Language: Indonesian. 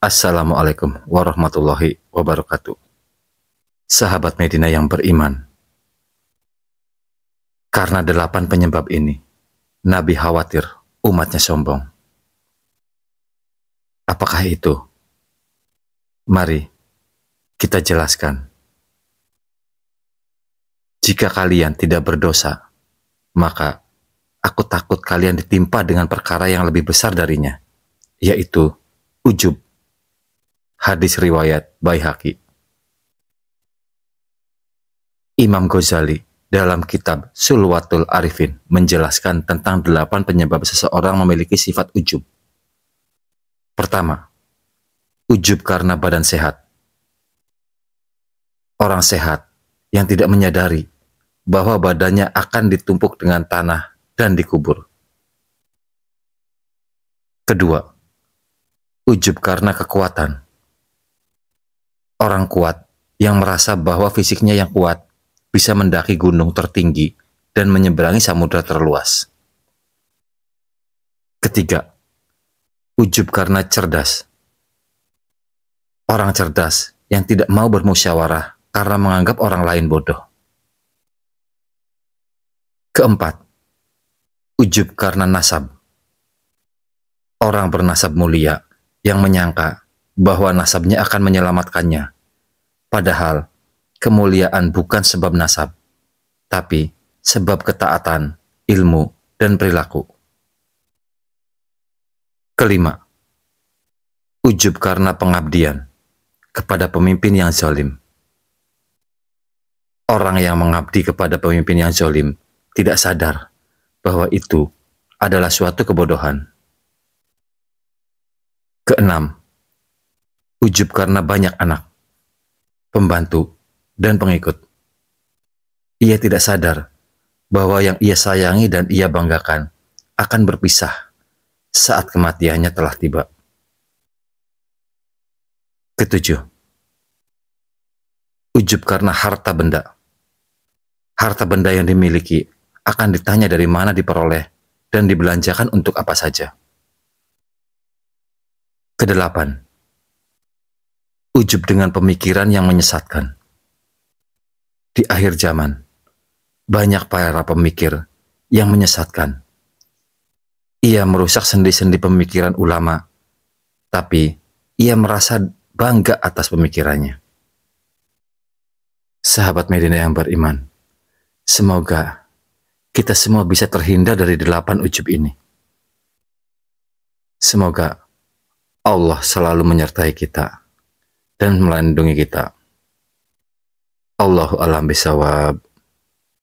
Assalamualaikum warahmatullahi wabarakatuh. Sahabat Medina yang beriman, karena delapan penyebab ini, Nabi khawatir umatnya sombong. Apakah itu? Mari kita jelaskan. Jika kalian tidak berdosa, maka aku takut kalian ditimpa dengan perkara yang lebih besar darinya, yaitu ujub Hadis riwayat Baihaqi. Imam Ghazali dalam kitab Sulwatul Arifin menjelaskan tentang delapan penyebab seseorang memiliki sifat ujub. Pertama, ujub karena badan sehat. Orang sehat yang tidak menyadari bahwa badannya akan ditumpuk dengan tanah dan dikubur. Kedua, ujub karena kekuatan. Orang kuat yang merasa bahwa fisiknya yang kuat bisa mendaki gunung tertinggi dan menyeberangi samudra terluas. Ketiga, ujub karena cerdas. Orang cerdas yang tidak mau bermusyawarah karena menganggap orang lain bodoh. Keempat, ujub karena nasab. Orang bernasab mulia yang menyangka bahwa nasabnya akan menyelamatkannya. Padahal, kemuliaan bukan sebab nasab, tapi sebab ketaatan, ilmu, dan perilaku. Kelima, ujub karena pengabdian kepada pemimpin yang zalim. Orang yang mengabdi kepada pemimpin yang zalim tidak sadar bahwa itu adalah suatu kebodohan. Keenam, ujub karena banyak anak, pembantu, dan pengikut. Ia tidak sadar bahwa yang ia sayangi dan ia banggakan akan berpisah saat kematiannya telah tiba. Ketujuh, ujub karena harta benda. Harta benda yang dimiliki akan ditanya dari mana diperoleh dan dibelanjakan untuk apa saja. Kedelapan, ujub dengan pemikiran yang menyesatkan. Di akhir zaman, banyak para pemikir yang menyesatkan. Ia merusak sendi-sendi pemikiran ulama, tapi ia merasa bangga atas pemikirannya. Sahabat Medina yang beriman, semoga kita semua bisa terhindar dari delapan ujub ini. Semoga Allah selalu menyertai kita dan melindungi kita. Allahu alam bisawab.